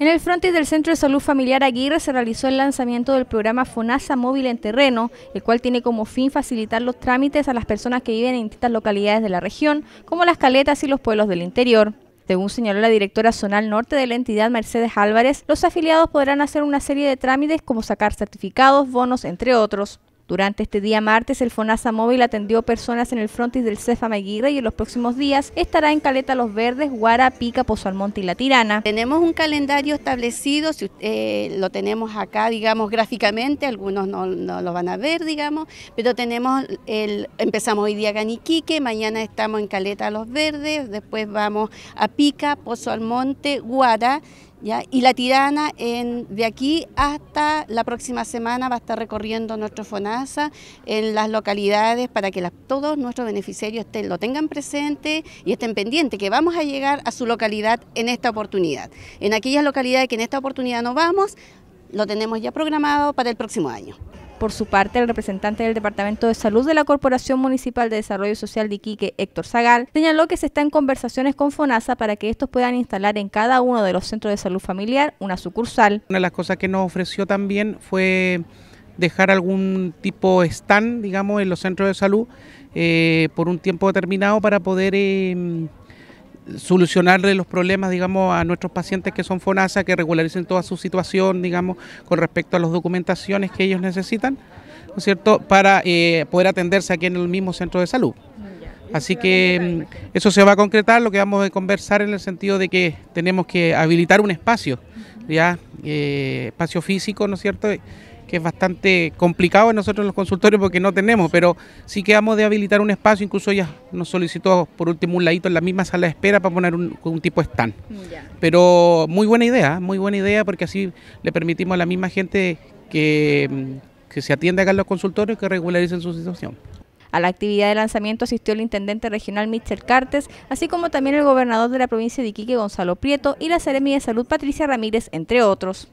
En el frontis del Centro de Salud Familiar Aguirre se realizó el lanzamiento del programa FONASA Móvil en Terreno, el cual tiene como fin facilitar los trámites a las personas que viven en distintas localidades de la región, como las caletas y los pueblos del interior. Según señaló la directora zonal norte de la entidad, Mercedes Álvarez, los afiliados podrán hacer una serie de trámites como sacar certificados, bonos, entre otros. Durante este día martes, el FONASA móvil atendió personas en el frontis del Cefa Maguirre y en los próximos días estará en Caleta Los Verdes, Guara, Pica, Pozo Almonte y La Tirana. Tenemos un calendario establecido, si, eh, lo tenemos acá, digamos, gráficamente, algunos no, lo van a ver, digamos, pero tenemos el, empezamos hoy día Ganiquique, mañana estamos en Caleta Los Verdes, después vamos a Pica, Pozo Almonte, Guara, y la tirana de aquí hasta la próxima semana va a estar recorriendo nuestro FONASA en las localidades para que todos nuestros beneficiarios estén, lo tengan presente y estén pendientes que vamos a llegar a su localidad en esta oportunidad. En aquellas localidades que en esta oportunidad no vamos, lo tenemos ya programado para el próximo año. Por su parte, el representante del Departamento de Salud de la Corporación Municipal de Desarrollo Social de Iquique, Héctor Zagal, señaló que se está en conversaciones con FONASA para que estos puedan instalar en cada uno de los centros de salud familiar una sucursal. Una de las cosas que nos ofreció también fue dejar algún tipo stand, digamos, en los centros de salud eh, por un tiempo determinado para poder... Em, solucionarle los problemas, digamos, a nuestros pacientes que son FONASA, que regularicen toda su situación, digamos, con respecto a las documentaciones que ellos necesitan, ¿no es cierto?, para eh, poder atenderse aquí en el mismo centro de salud. Así que eso se va a concretar, lo que vamos a conversar en el sentido de que tenemos que habilitar un espacio, ya, eh, espacio físico, ¿no es cierto?, que es bastante complicado en nosotros los consultorios porque no tenemos, pero sí quedamos de habilitar un espacio, incluso ella nos solicitó por último un ladito en la misma sala de espera para poner un, tipo stand. Pero muy buena idea, ¿eh? muy buena idea porque así le permitimos a la misma gente mm, que, se atiende acá en los consultorios que regularicen su situación. A la actividad de lanzamiento asistió el intendente regional Michel Cartes, así como también el gobernador de la provincia de Iquique, Gonzalo Prieto, y la Seremi de Salud, Patricia Ramírez, entre otros.